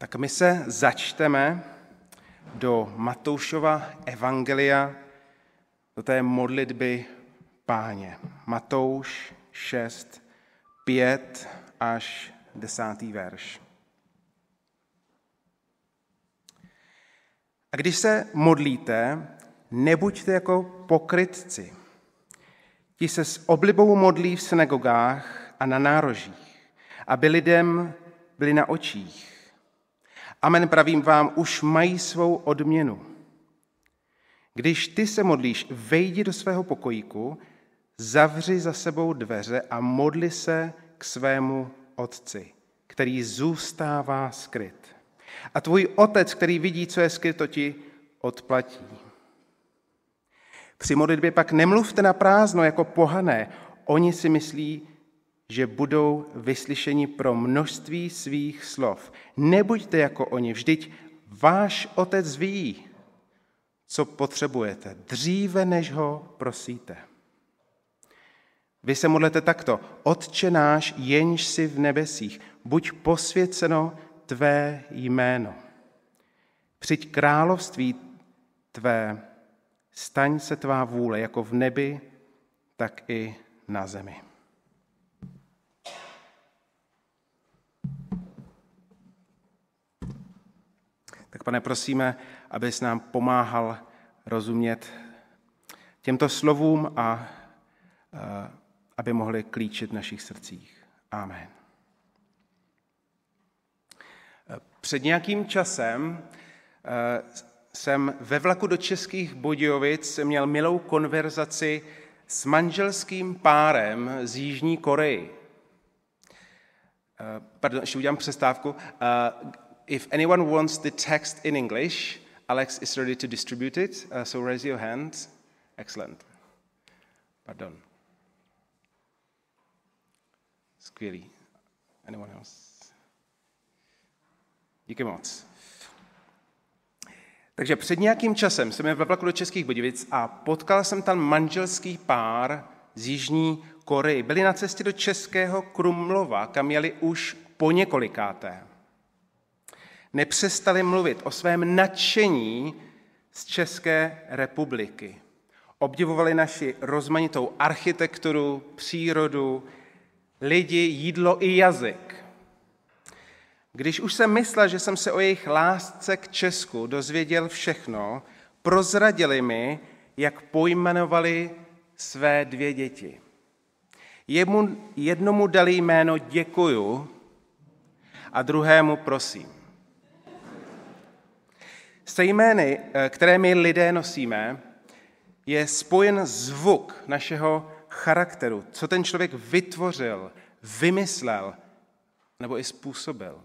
Tak my se začteme do Matoušova evangelia, do té modlitby páně. Matouš 6, 5 až 10. verš. A když se modlíte, nebuďte jako pokrytci. Ti se s oblibou modlí v synagogách a na nárožích, aby lidem byli na očích Amen pravím vám, už mají svou odměnu. Když ty se modlíš, vejdi do svého pokojíku, zavři za sebou dveře a modli se k svému otci, který zůstává skryt. A tvůj otec, který vidí, co je skryto, ti odplatí. Při modlitbě pak nemluvte na prázdno jako pohané. Oni si myslí, že budou vyslyšeni pro množství svých slov. Nebuďte jako oni, vždyť váš otec ví, co potřebujete, dříve než ho prosíte. Vy se modlete takto. Otče náš, jenž si v nebesích, buď posvěceno tvé jméno. Přijď království tvé, staň se tvá vůle, jako v nebi, tak i na zemi. Tak pane, prosíme, abys nám pomáhal rozumět těmto slovům a eh, aby mohli klíčit v našich srdcích. Amen. Před nějakým časem eh, jsem ve vlaku do Českých Budějovic měl milou konverzaci s manželským párem z Jižní Koreji. Eh, pardon, ještě udělám přestávku if anyone wants the text in English, Alex is ready to distribute it. Uh, so raise your hand. Excellent. Pardon. Skvělý. Anyone else? Díky moc. Takže před nějakým časem jsem jel do Českých Budivic a potkal jsem tam manželský pár z Jižní Koreji. Byli na cestě do Českého Krumlova, kam jeli už po několikáté nepřestali mluvit o svém nadšení z České republiky. Obdivovali naši rozmanitou architekturu, přírodu, lidi, jídlo i jazyk. Když už jsem myslel, že jsem se o jejich lásce k Česku dozvěděl všechno, prozradili mi, jak pojmenovali své dvě děti. jednomu dali jméno děkuju a druhému prosím se jmény, eh, které my lidé nosíme, je spojen zvuk našeho charakteru, co ten člověk vytvořil, vymyslel nebo i způsobil.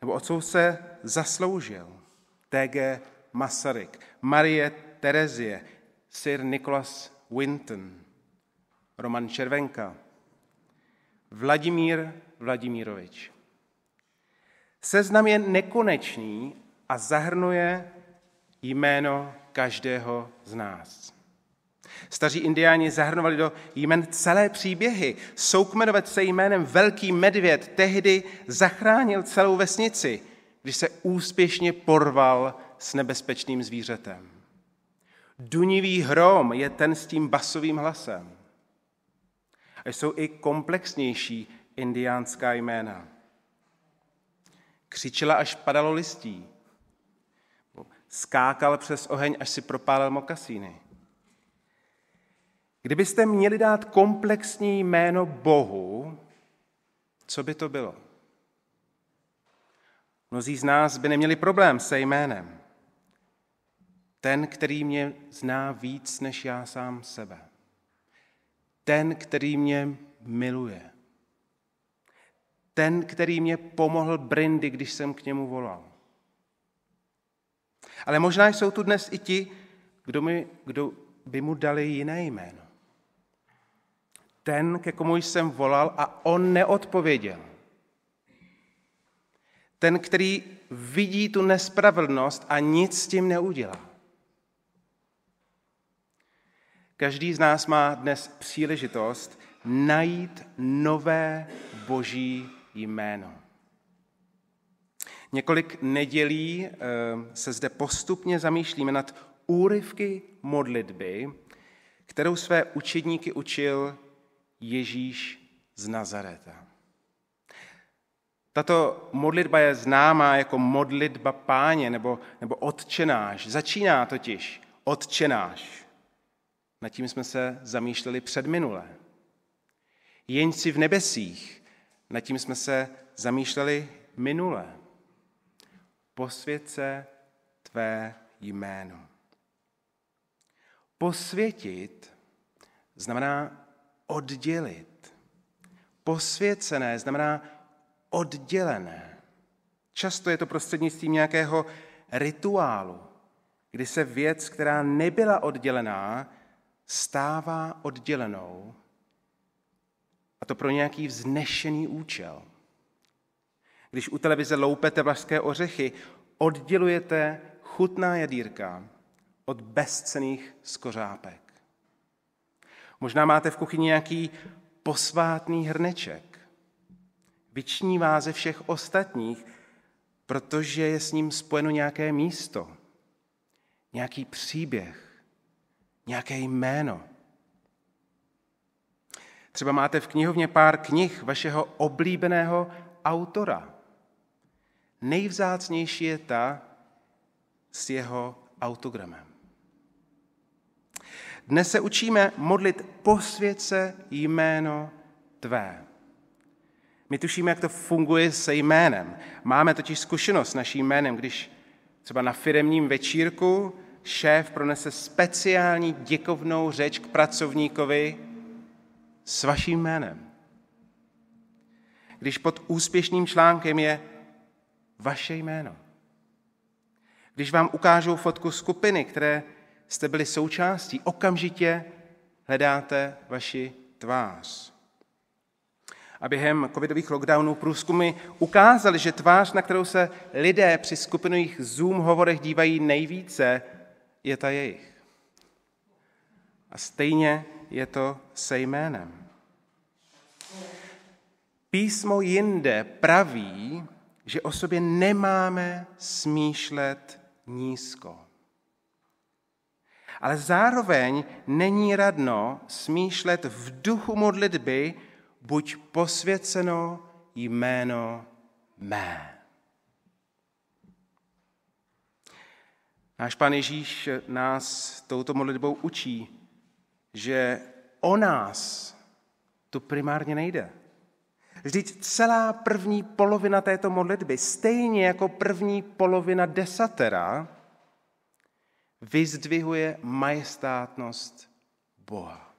Nebo o co se zasloužil. T.G. Masaryk, Marie Terezie, Sir Nicholas Winton, Roman Červenka, Vladimír Vladimírovič. Seznam je nekonečný a zahrnuje jméno každého z nás. Staří indiáni zahrnovali do jmen celé příběhy. Soukmenovat se jménem Velký medvěd tehdy zachránil celou vesnici, když se úspěšně porval s nebezpečným zvířetem. Dunivý hrom je ten s tím basovým hlasem. A jsou i komplexnější indiánská jména. Křičela, až padalo listí skákal přes oheň, až si propálil mokasíny. Kdybyste měli dát komplexní jméno Bohu, co by to bylo? Mnozí z nás by neměli problém se jménem. Ten, který mě zná víc než já sám sebe. Ten, který mě miluje. Ten, který mě pomohl Brindy, když jsem k němu volal. Ale možná jsou tu dnes i ti, kdo, mi, kdo by mu dali jiné jméno. Ten, ke komu jsem volal a on neodpověděl. Ten, který vidí tu nespravedlnost a nic s tím neudělá. Každý z nás má dnes příležitost najít nové boží jméno. Několik nedělí eh, se zde postupně zamýšlíme nad úryvky modlitby, kterou své učedníky učil Ježíš z Nazareta. Tato modlitba je známá jako modlitba páně nebo, nebo odčenáš. Začíná totiž odčenáš. Nad tím jsme se zamýšleli předminule. Jen si v nebesích, nad tím jsme se zamýšleli minule. Posvěce tvé jméno. Posvětit znamená oddělit. Posvěcené znamená oddělené. Často je to prostřednictvím nějakého rituálu, kdy se věc, která nebyla oddělená, stává oddělenou. A to pro nějaký vznešený účel. Když u televize loupete vlašské ořechy, oddělujete chutná jadírka od bezcených skořápek. Možná máte v kuchyni nějaký posvátný hrneček. Vyčnívá ze všech ostatních, protože je s ním spojeno nějaké místo, nějaký příběh, nějaké jméno. Třeba máte v knihovně pár knih vašeho oblíbeného autora nejvzácnější je ta s jeho autogramem. Dnes se učíme modlit posvědce jméno tvé. My tušíme, jak to funguje se jménem. Máme totiž zkušenost s naším jménem, když třeba na firemním večírku šéf pronese speciální děkovnou řeč k pracovníkovi s vaším jménem. Když pod úspěšným článkem je vaše jméno. Když vám ukážou fotku skupiny, které jste byli součástí, okamžitě hledáte vaši tvář. A během covidových lockdownů průzkumy ukázaly, že tvář, na kterou se lidé při skupinových Zoom hovorech dívají nejvíce, je ta jejich. A stejně je to se jménem. Písmo jinde praví, že o sobě nemáme smýšlet nízko. Ale zároveň není radno smýšlet v duchu modlitby buď posvěceno jméno mé. Náš pan Ježíš nás touto modlitbou učí, že o nás tu primárně nejde. Vždyť celá první polovina této modlitby, stejně jako první polovina desatera, vyzdvihuje majestátnost Boha.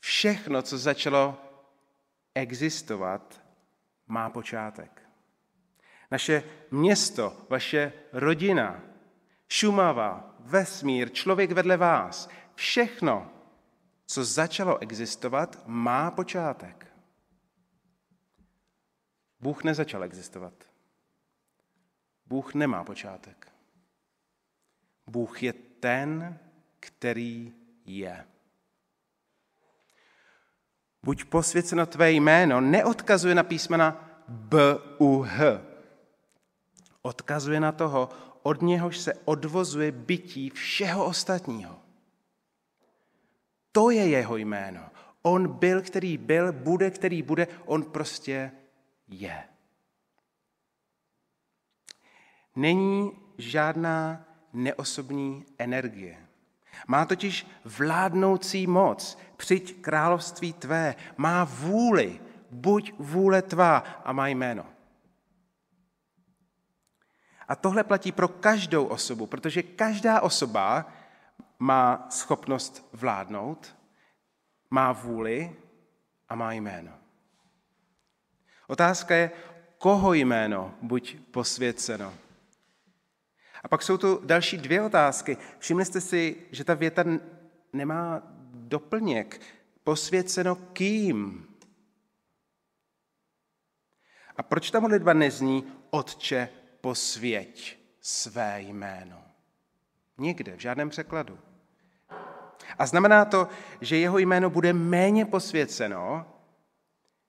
Všechno, co začalo existovat, má počátek. Naše město, vaše rodina, Šumava, vesmír, člověk vedle vás, všechno co začalo existovat, má počátek. Bůh nezačal existovat. Bůh nemá počátek. Bůh je ten, který je. Buď posvěceno tvé jméno neodkazuje na písmena B, U, H. Odkazuje na toho, od něhož se odvozuje bytí všeho ostatního. To je jeho jméno. On byl, který byl, bude, který bude, on prostě je. Není žádná neosobní energie. Má totiž vládnoucí moc, přijď království tvé, má vůli, buď vůle tvá a má jméno. A tohle platí pro každou osobu, protože každá osoba má schopnost vládnout, má vůli a má jméno. Otázka je, koho jméno buď posvěceno. A pak jsou tu další dvě otázky. Všimli jste si, že ta věta nemá doplněk. Posvěceno kým? A proč ta modlitba nezní Otče, posvěť své jméno? Nikde, v žádném překladu. A znamená to, že jeho jméno bude méně posvěceno,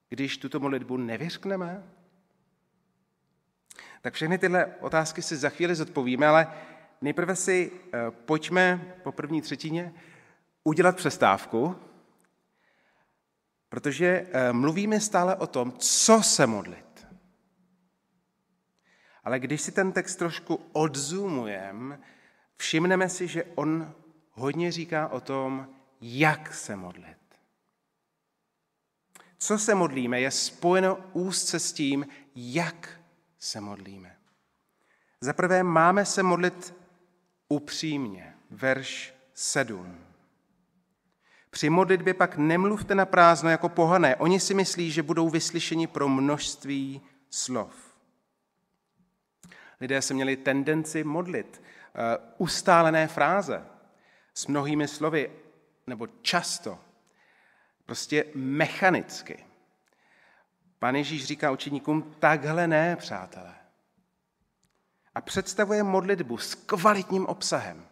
když tuto modlitbu nevyřkneme? Tak všechny tyhle otázky si za chvíli zodpovíme, ale nejprve si eh, pojďme po první třetině udělat přestávku, protože eh, mluvíme stále o tom, co se modlit. Ale když si ten text trošku odzumujeme, všimneme si, že on hodně říká o tom, jak se modlit. Co se modlíme, je spojeno úzce s tím, jak se modlíme. Za prvé máme se modlit upřímně, verš 7. Při modlitbě pak nemluvte na prázdno jako pohané. Oni si myslí, že budou vyslyšeni pro množství slov. Lidé se měli tendenci modlit. Eh, ustálené fráze s mnohými slovy, nebo často, prostě mechanicky. Pane Ježíš říká učeníkům, takhle ne, přátelé. A představuje modlitbu s kvalitním obsahem.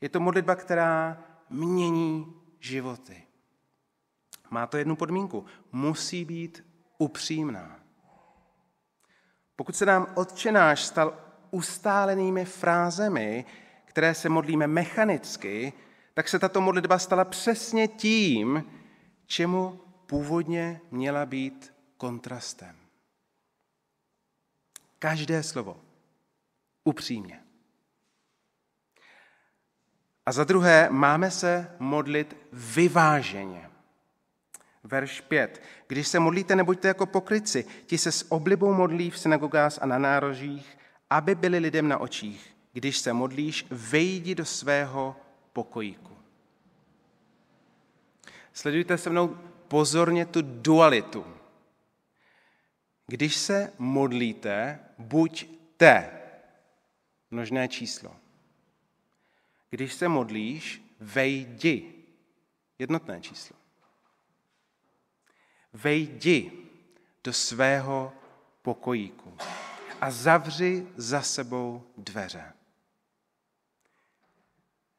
Je to modlitba, která mění životy. Má to jednu podmínku. Musí být upřímná. Pokud se nám odčenáš stal ustálenými frázemi, které se modlíme mechanicky, tak se tato modlitba stala přesně tím, čemu původně měla být kontrastem. Každé slovo. Upřímně. A za druhé, máme se modlit vyváženě. Verš 5. Když se modlíte, nebuďte jako pokryci. Ti se s oblibou modlí v synagogách a na nárožích, aby byli lidem na očích. Když se modlíš, vejdi do svého pokojíku. Sledujte se mnou pozorně tu dualitu. Když se modlíte, buďte množné číslo. Když se modlíš, vejdi jednotné číslo. Vejdi do svého pokojíku a zavři za sebou dveře.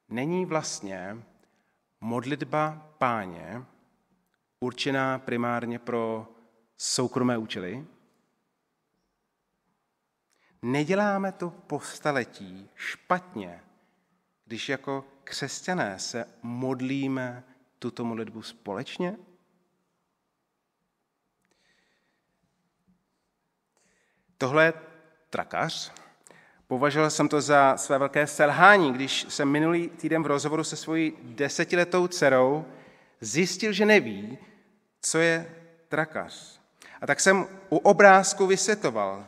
Není vlastně modlitba páně určená primárně pro soukromé účely? Neděláme to po staletí špatně, když jako křesťané se modlíme tuto modlitbu společně? Tohle trakař. Považoval jsem to za své velké selhání, když jsem minulý týden v rozhovoru se svojí desetiletou dcerou zjistil, že neví, co je trakař. A tak jsem u obrázku vysvětoval.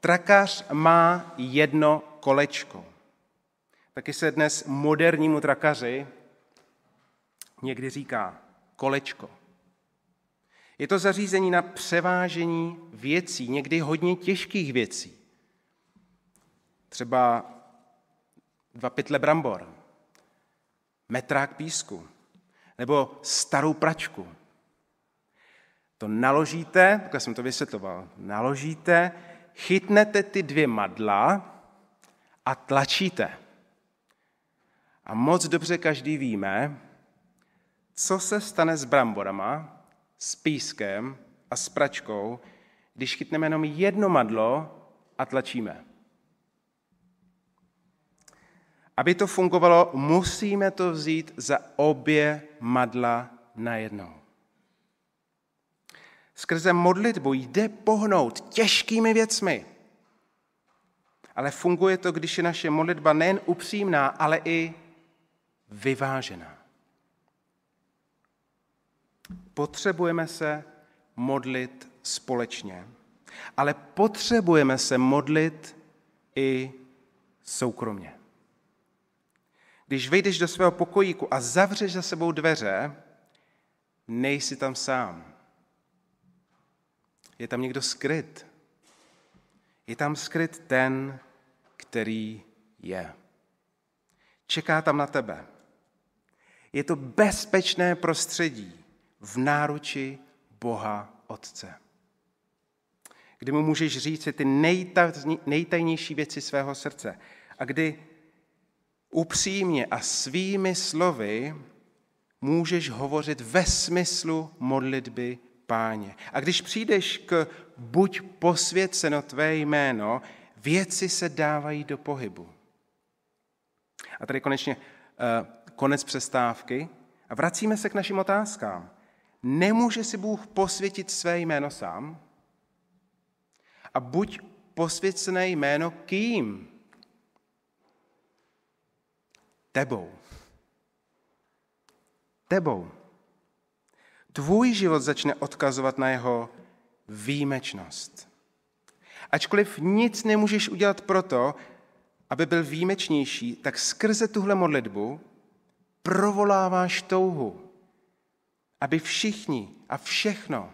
Trakař má jedno kolečko. Taky se dnes modernímu trakaři někdy říká kolečko. Je to zařízení na převážení věcí, někdy hodně těžkých věcí třeba dva pytle brambor, metrák písku nebo starou pračku. To naložíte, tak jsem to vysvětloval, naložíte, chytnete ty dvě madla a tlačíte. A moc dobře každý víme, co se stane s bramborama, s pískem a s pračkou, když chytneme jenom jedno madlo a tlačíme. Aby to fungovalo, musíme to vzít za obě madla najednou. Skrze modlitbu jde pohnout těžkými věcmi. Ale funguje to, když je naše modlitba nejen upřímná, ale i vyvážená. Potřebujeme se modlit společně, ale potřebujeme se modlit i soukromně. Když vejdeš do svého pokojíku a zavřeš za sebou dveře, nejsi tam sám. Je tam někdo skryt. Je tam skryt ten, který je. Čeká tam na tebe. Je to bezpečné prostředí v náruči Boha Otce. Kdy mu můžeš říct ty nejtajnější věci svého srdce a kdy upřímně a svými slovy můžeš hovořit ve smyslu modlitby páně. A když přijdeš k buď posvěceno tvé jméno, věci se dávají do pohybu. A tady konečně eh, konec přestávky a vracíme se k našim otázkám. Nemůže si Bůh posvětit své jméno sám? A buď posvěcené jméno kým? Tebou. Tebou. Tvůj život začne odkazovat na jeho výjimečnost. Ačkoliv nic nemůžeš udělat proto, aby byl výjimečnější, tak skrze tuhle modlitbu provoláváš touhu, aby všichni a všechno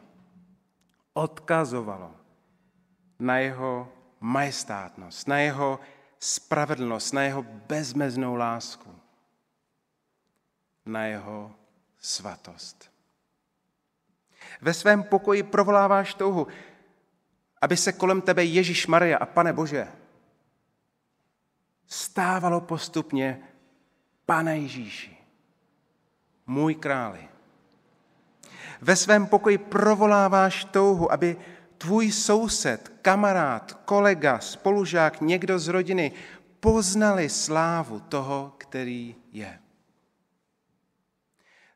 odkazovalo na jeho majestátnost, na jeho spravedlnost, na jeho bezmeznou lásku, na jeho svatost. Ve svém pokoji provoláváš touhu, aby se kolem tebe Ježíš Maria a Pane Bože stávalo postupně Pane Ježíši, můj králi. Ve svém pokoji provoláváš touhu, aby tvůj soused, kamarád, kolega, spolužák, někdo z rodiny poznali slávu toho, který je.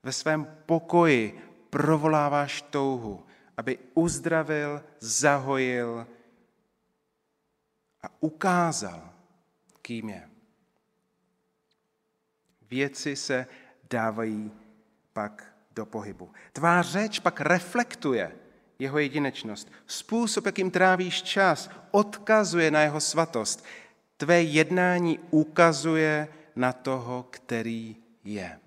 Ve svém pokoji provoláváš touhu, aby uzdravil, zahojil a ukázal, kým je. Věci se dávají pak do pohybu. Tvá řeč pak reflektuje jeho jedinečnost. Způsob, jakým trávíš čas, odkazuje na jeho svatost. Tvé jednání ukazuje na toho, který je.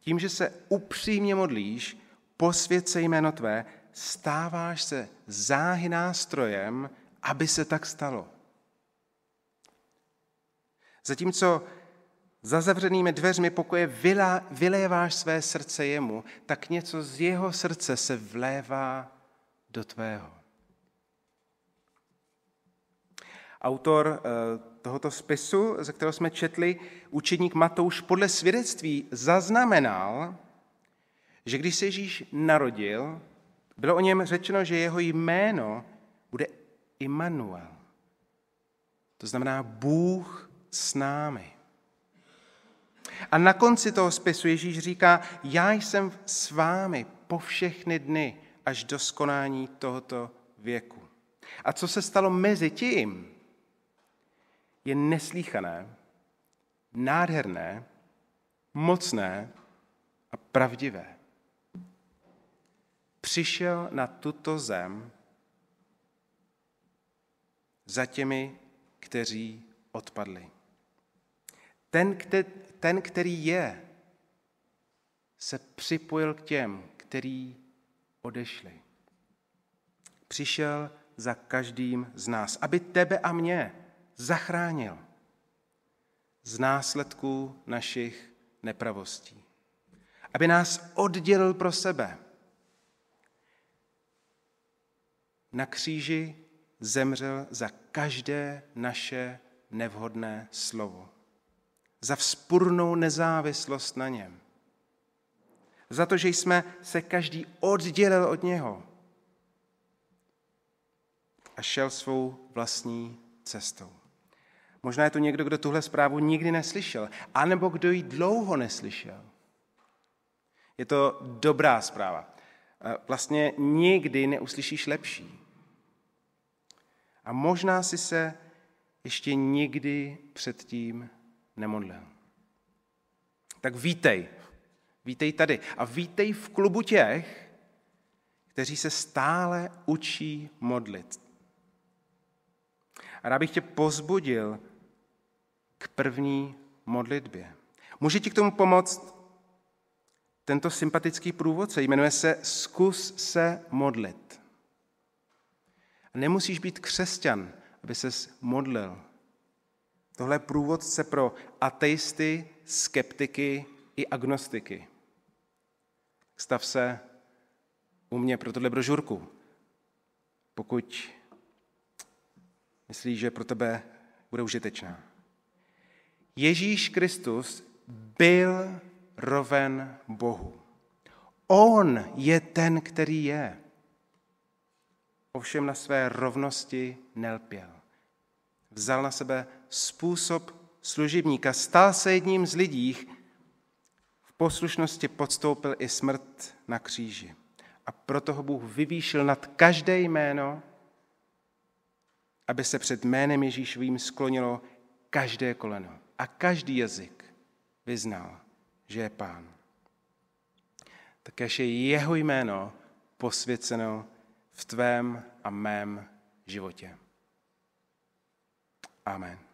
Tím, že se upřímně modlíš, posvěd se jméno tvé, stáváš se záhy nástrojem, aby se tak stalo. Zatímco za zavřenými dveřmi pokoje vylá, vyléváš své srdce jemu, tak něco z jeho srdce se vlévá do tvého. Autor eh, tohoto spisu, ze kterého jsme četli, učedník Matouš podle svědectví zaznamenal, že když se Ježíš narodil, bylo o něm řečeno, že jeho jméno bude Immanuel. To znamená Bůh s námi. A na konci toho spisu Ježíš říká, já jsem s vámi po všechny dny až do skonání tohoto věku. A co se stalo mezi tím, je neslíchané, nádherné, mocné a pravdivé. Přišel na tuto zem za těmi, kteří odpadli. Ten, kte, ten, který je, se připojil k těm, který odešli. Přišel za každým z nás, aby tebe a mě zachránil z následků našich nepravostí. Aby nás oddělil pro sebe. Na kříži zemřel za každé naše nevhodné slovo za vzpurnou nezávislost na něm. Za to, že jsme se každý oddělil od něho a šel svou vlastní cestou. Možná je tu někdo, kdo tuhle zprávu nikdy neslyšel, anebo kdo ji dlouho neslyšel. Je to dobrá zpráva. E, vlastně nikdy neuslyšíš lepší. A možná si se ještě nikdy předtím nemodlil. Tak vítej, vítej tady a vítej v klubu těch, kteří se stále učí modlit. A rád bych tě pozbudil k první modlitbě. Může ti k tomu pomoct tento sympatický průvodce. Jmenuje se Zkus se modlit. Nemusíš být křesťan, aby ses modlil. Tohle je průvodce pro ateisty, skeptiky i agnostiky. Stav se u mě pro tohle brožurku. Pokud myslíš, že pro tebe bude užitečná. Ježíš Kristus byl roven Bohu. On je ten, který je. Ovšem na své rovnosti nelpěl. Vzal na sebe způsob služebníka. Stal se jedním z lidí, v poslušnosti podstoupil i smrt na kříži. A proto ho Bůh vyvýšil nad každé jméno, aby se před jménem Ježíšovým sklonilo každé koleno a každý jazyk vyznal, že je pán. Takéž je jeho jméno posvěceno v tvém a mém životě. Amen.